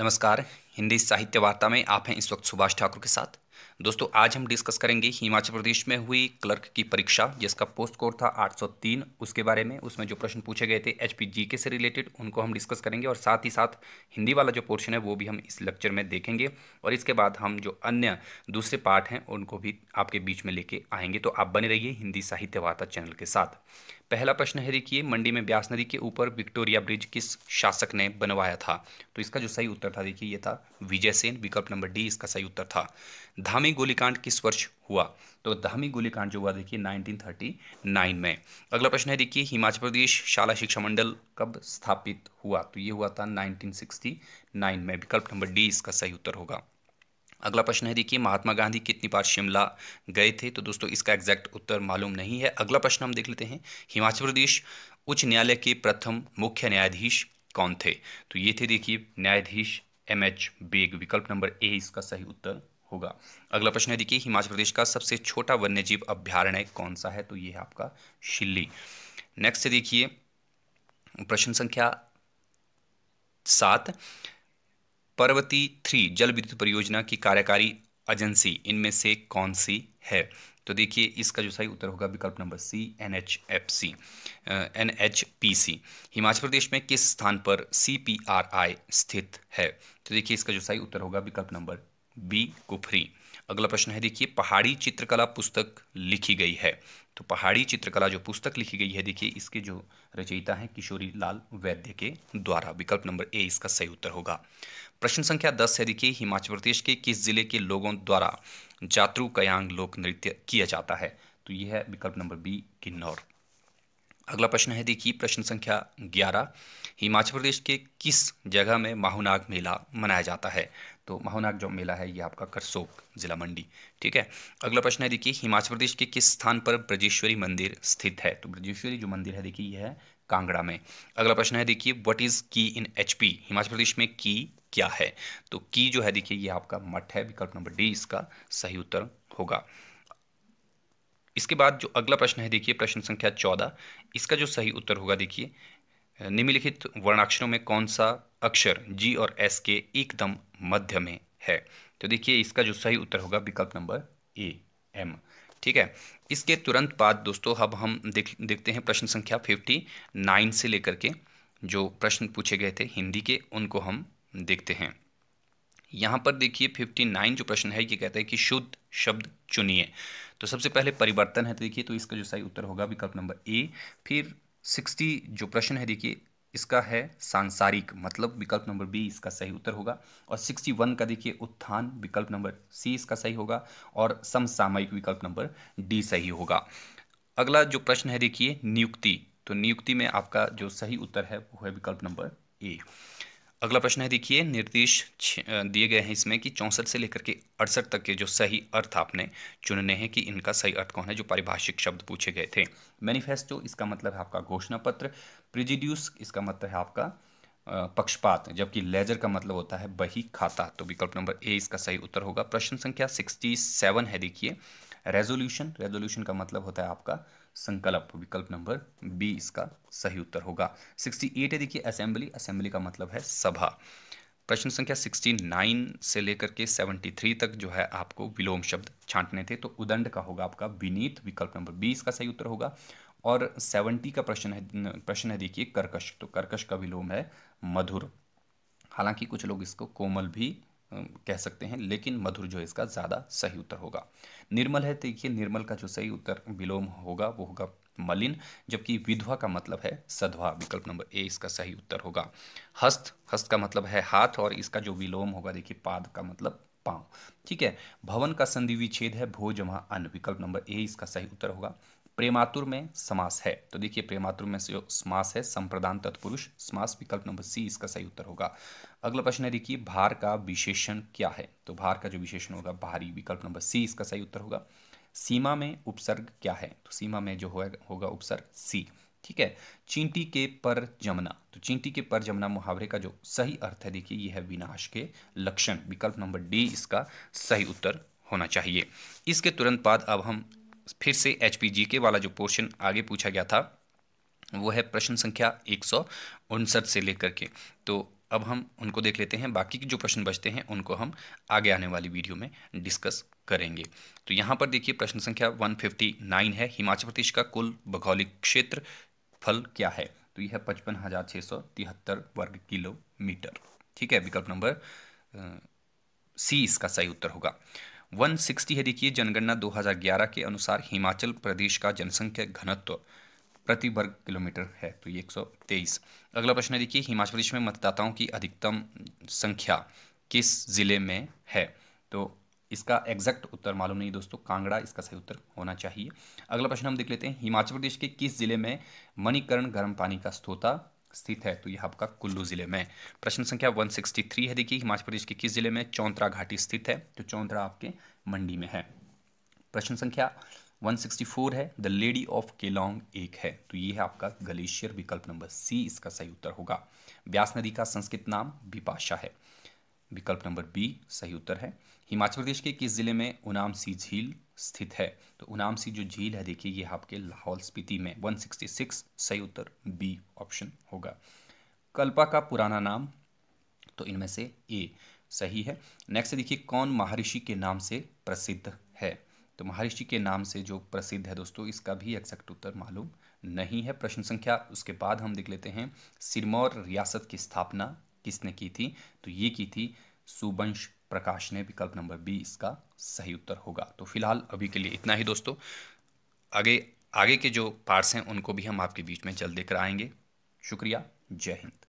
नमस्कार हिंदी साहित्य वार्ता में आप हैं इस वक्त सुभाष ठाकुर के साथ दोस्तों आज हम डिस्कस करेंगे हिमाचल प्रदेश में हुई क्लर्क की परीक्षा जिसका पोस्ट कोड था 803 उसके बारे में उसमें जो प्रश्न पूछे गए थे एच के से रिलेटेड उनको हम डिस्कस करेंगे और साथ ही साथ हिंदी वाला जो पोर्शन है वो भी हम इस लेक्चर में देखेंगे और इसके बाद हम जो अन्य दूसरे पार्ट हैं उनको भी आपके बीच में लेके आएंगे तो आप बने रहिए हिंदी साहित्य वार्ता चैनल के साथ पहला प्रश्न है देखिए मंडी में ब्यास नदी के ऊपर विक्टोरिया ब्रिज किस शासक ने बनवाया था तो इसका जो सही उत्तर था देखिए ये था विजय सेन विकल्प नंबर डी इसका सही उत्तर था धामी दहमी गोलीकांड किस वर्ष हुआ तो दहमी गोलीकांड जो हुआ देखिए 1939 में अगला प्रश्न है देखिए हिमाचल प्रदेश शाला शिक्षा मंडल कब स्थापित हुआ तो ये हुआ था 1969 में विकल्प नंबर डी इसका सही उत्तर होगा अगला प्रश्न है देखिए महात्मा गांधी कितनी बार शिमला गए थे तो दोस्तों इसका एग्जैक्ट उत्तर मालूम नहीं है अगला प्रश्न हम देख लेते हैं हिमाचल प्रदेश उच्च न्यायालय के प्रथम मुख्य न्यायाधीश कौन थे तो ये थे देखिए न्यायाधीश एम एच बेग विकल्प नंबर ए इसका सही उत्तर होगा अगला प्रश्न है देखिए हिमाचल प्रदेश का सबसे छोटा वन्य जीव अभ्यारण्य कौन सा है तो ये है आपका शिल्ली नेक्स्ट देखिए प्रश्न संख्या सात पर्वती थ्री जल विद्युत परियोजना की कार्यकारी एजेंसी इनमें से कौन सी है तो देखिए इसका जो सही उत्तर होगा विकल्प number C N H F C N H P C Himachal Pradesh में किस स्थान पर सी पी आर आई स्थित है तो देखिए इसका जो सही उत्तर होगा विकल्प नंबर बी कुफरी अगला प्रश्न है देखिए पहाड़ी चित्रकला पुस्तक लिखी गई है तो पहाड़ी चित्रकला जो पुस्तक लिखी गई है देखिए इसके जो रचयिता हैं किशोरी लाल वैद्य के द्वारा विकल्प नंबर ए इसका सही उत्तर होगा प्रश्न संख्या दस है देखिए हिमाचल प्रदेश के किस जिले के लोगों द्वारा जात्रु कयांग लोक नृत्य किया जाता है तो यह है विकल्प नंबर बी किन्नौर अगला प्रश्न है देखिए प्रश्न संख्या ग्यारह हिमाचल प्रदेश के किस जगह में माहौनाग मेला मनाया जाता है तो माहुनाग जो मेला है ये आपका करसोक जिला मंडी ठीक है अगला प्रश्न है देखिए हिमाचल प्रदेश के किस स्थान पर ब्रजेश्वरी मंदिर स्थित है तो ब्रजेश्वरी जो मंदिर है देखिए यह है कांगड़ा में अगला प्रश्न है देखिए व्हाट इज की इन एच हिमाचल प्रदेश में की क्या है तो की जो है देखिए ये आपका मठ है विकल्प नंबर डी इसका सही उत्तर होगा इसके बाद जो अगला प्रश्न है देखिए प्रश्न संख्या चौदह इसका जो सही उत्तर होगा देखिए निम्नलिखित वर्णाक्षरों में कौन सा अक्षर जी और एस के एकदम मध्य में है तो देखिए इसका जो सही उत्तर होगा विकल्प नंबर ए एम ठीक है इसके तुरंत बाद दोस्तों अब हम देख देखते हैं प्रश्न संख्या फिफ्टी नाइन से लेकर के जो प्रश्न पूछे गए थे हिंदी के उनको हम देखते हैं यहाँ पर देखिए 59 जो प्रश्न है ये कहता है कि शुद्ध शब्द चुनिए तो सबसे पहले परिवर्तन है तो देखिए तो इसका जो सही उत्तर होगा विकल्प नंबर ए फिर 60 जो प्रश्न है देखिए इसका है सांसारिक मतलब विकल्प नंबर बी इसका सही उत्तर होगा और 61 का देखिए उत्थान विकल्प नंबर सी इसका सही होगा और समसामयिक विकल्प नंबर डी सही होगा अगला जो प्रश्न है देखिए नियुक्ति तो नियुक्ति में आपका जो सही उत्तर है वो है विकल्प नंबर ए अगला प्रश्न है देखिए निर्देश दिए गए हैं इसमें कि चौंसठ से लेकर के अड़सठ तक के जो सही अर्थ आपने चुनने हैं कि इनका सही अर्थ कौन है जो पारिभाषिक शब्द पूछे गए थे मैनिफेस्टो इसका मतलब है आपका घोषणा पत्र प्रिजिड्यूस इसका मतलब है आपका पक्षपात जबकि लेजर का मतलब होता है बही खाता तो विकल्प नंबर ए इसका सही उत्तर होगा प्रश्न संख्या सिक्सटी सेवन है देखिए रेजोल्यूशन रेजोल्यूशन का मतलब होता है आपका संकल्प विकल्प नंबर बी इसका सही उत्तर होगा 68 है देखिए असेंबली असेंबली का मतलब है सभा प्रश्न संख्या 69 से लेकर के 73 तक जो है आपको विलोम शब्द छांटने थे तो उदंड का होगा आपका विनीत विकल्प नंबर बी इसका सही उत्तर होगा और 70 का प्रश्न है प्रश्न है देखिए कर्कश तो कर्कश का विलोम है मधुर हालांकि कुछ लोग इसको कोमल भी कह सकते हैं लेकिन मधुर जो इसका ज़्यादा सही उत्तर होगा निर्मल है देखिए निर्मल का जो सही उत्तर विलोम होगा वो होगा मलिन जबकि विधवा का मतलब है सधवा विकल्प नंबर ए इसका सही उत्तर होगा हस्त हस्त का मतलब है हाथ और इसका जो विलोम होगा देखिए पाद का मतलब पांव ठीक है भवन का संधि विच्छेद है भोजमा अन्न विकल्प नंबर ए इसका सही उत्तर होगा प्रेमातुर में समास है तो देखिए प्रेमातुर में जो समास है संप्रदान तत्पुरुष समास विकल्प नंबर सी इसका सही उत्तर होगा अगला प्रश्न है देखिए भार का विशेषण क्या है तो भार का जो विशेषण होगा भारी विकल्प नंबर सी इसका सही उत्तर होगा सीमा में उपसर्ग क्या है तो सीमा में जो होगा उपसर्ग सी ठीक है चींटी के पर जमना तो चींटी के पर जमना मुहावरे का जो सही अर्थ है देखिए यह है विनाश के लक्षण विकल्प नंबर डी इसका सही उत्तर होना चाहिए इसके तुरंत बाद अब हम फिर से एच पी जी के वाला जो पोर्शन आगे पूछा गया था वो है प्रश्न संख्या एक सौ उनसठ से लेकर के तो अब हम उनको देख लेते हैं बाकी के जो प्रश्न बचते हैं उनको हम आगे आने वाली वीडियो में डिस्कस करेंगे तो यहाँ पर देखिए प्रश्न संख्या 159 है हिमाचल प्रदेश का कुल भौगोलिक क्षेत्र फल क्या है तो यह पचपन हज़ार छः सौ तिहत्तर वर्ग किलोमीटर ठीक है विकल्प नंबर सी इसका सही उत्तर होगा 160 है देखिए जनगणना 2011 के अनुसार हिमाचल प्रदेश का जनसंख्या घनत्व प्रति वर्ग किलोमीटर है तो ये 123 अगला प्रश्न है देखिए हिमाचल प्रदेश में मतदाताओं की अधिकतम संख्या किस जिले में है तो इसका एग्जैक्ट उत्तर मालूम नहीं दोस्तों कांगड़ा इसका सही उत्तर होना चाहिए अगला प्रश्न हम देख लेते हैं हिमाचल प्रदेश के किस जिले में मणिकरण गर्म पानी का स्त्रोता स्थित है तो यह आपका कुल्लू जिले में प्रश्न संख्या 163 है देखिए हिमाचल प्रदेश के किस जिले में चौंतरा घाटी स्थित है तो चौंतरा आपके मंडी में है प्रश्न संख्या 164 है द लेडी ऑफ केलोंग एक है तो यह है आपका ग्लेशियर विकल्प नंबर सी इसका सही उत्तर होगा व्यास नदी का संस्कृत नाम विपाशा है विकल्प नंबर बी सही उत्तर है हिमाचल प्रदेश के किस ज़िले में उनाम सी झील स्थित है तो उनाम सी जो झील है देखिए ये आपके लाहौल स्पीति में 166 सही उत्तर बी ऑप्शन होगा कल्पा का पुराना नाम तो इनमें से ए सही है नेक्स्ट देखिए कौन महर्षि के नाम से प्रसिद्ध है तो महर्षि के नाम से जो प्रसिद्ध है दोस्तों इसका भी एक्सैक्ट उत्तर मालूम नहीं है प्रश्न संख्या उसके बाद हम देख लेते हैं सिरमौर रियासत की स्थापना किसने की थी तो ये की थी सुबंश प्रकाश ने विकल्प नंबर बी इसका सही उत्तर होगा तो फिलहाल अभी के लिए इतना ही दोस्तों आगे आगे के जो पार्ट्स हैं उनको भी हम आपके बीच में जल्द देकर आएंगे शुक्रिया जय हिंद